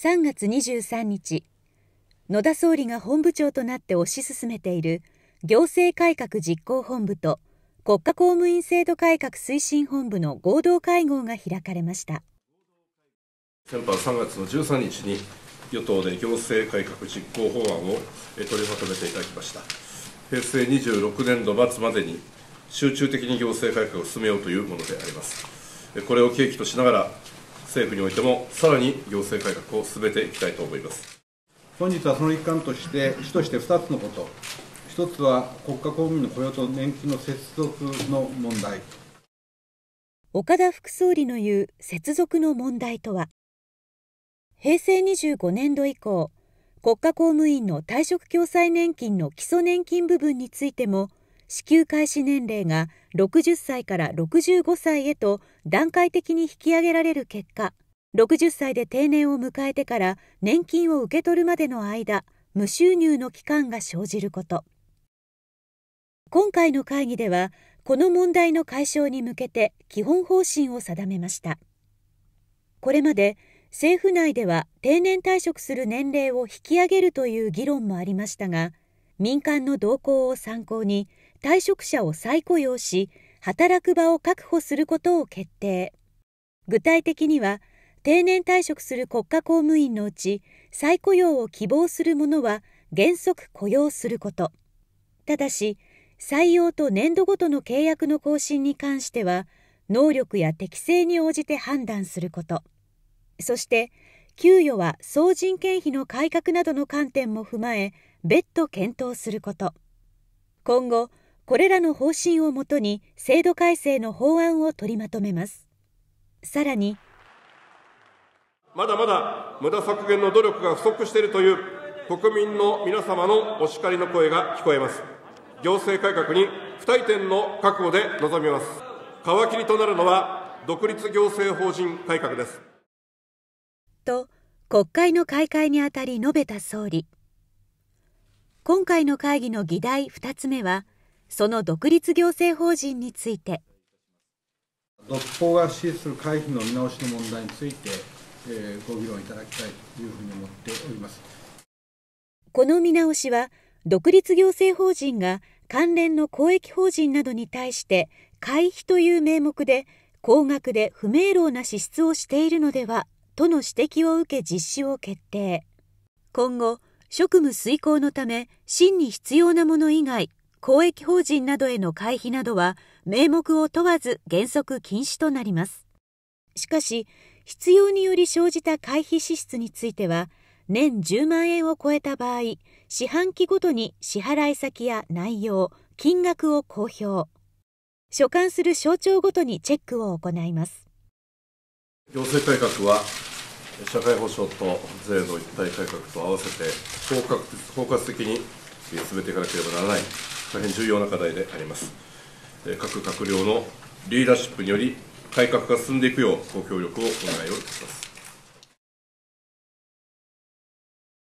3月23日野田総理が本部長となって推し進めている行政改革実行本部と国家公務員制度改革推進本部の合同会合が開かれました先般3月の13日に与党で行政改革実行法案を取りまとめていただきました平成26年度末までに集中的に行政改革を進めようというものでありますこれを契機としながら政府においてもさらに行政改革を進めていきたいと思います本日はその一環として主として2つのこと1つは国家公務員の雇用と年金の接続の問題岡田副総理の言う接続の問題とは平成25年度以降国家公務員の退職共済年金の基礎年金部分についても支給開始年齢が60歳から65歳へと段階的に引き上げられる結果60歳で定年を迎えてから年金を受け取るまでの間無収入の期間が生じること今回の会議ではこの問題の解消に向けて基本方針を定めましたこれまで政府内では定年退職する年齢を引き上げるという議論もありましたが民間の動向を参考に退職者を再雇用し働く場を確保することを決定具体的には定年退職する国家公務員のうち再雇用を希望する者は原則雇用することただし採用と年度ごとの契約の更新に関しては能力や適性に応じて判断することそして給与は総人件費の改革などの観点も踏まえ別途検討すること今後これらの方針をもとに制度改正の法案を取りまとめますさらにまだまだ無駄削減の努力が不足しているという国民の皆様のお叱りの声が聞こえます行政改革に不退転の覚悟で臨みます皮切りとなるのは独立行政法人改革ですと国会の開会にあたり述べた総理回の会議の議題2つ目は、その独立行政法人について。独法が指示する会費の見直しの問題について、えー、ご議論いただきたいというふうに思っております。この見直しは、独立行政法人が関連の公益法人などに対して、会費という名目で、高額で不明朗な支出をしているのではとの指摘を受け実施を決定。今後、職務遂行のため真に必要なもの以外公益法人などへの会費などは名目を問わず原則禁止となりますしかし必要により生じた会費支出については年10万円を超えた場合四半期ごとに支払い先や内容金額を公表所管する省庁ごとにチェックを行います行政改革は社会保障と税の一体改革と合わせて包括、包括的に進めていかなければならない、大変重要な課題であります。各閣僚のリーダーシップにより、改革が進んでいくよう、ご協力をお願いをいたします。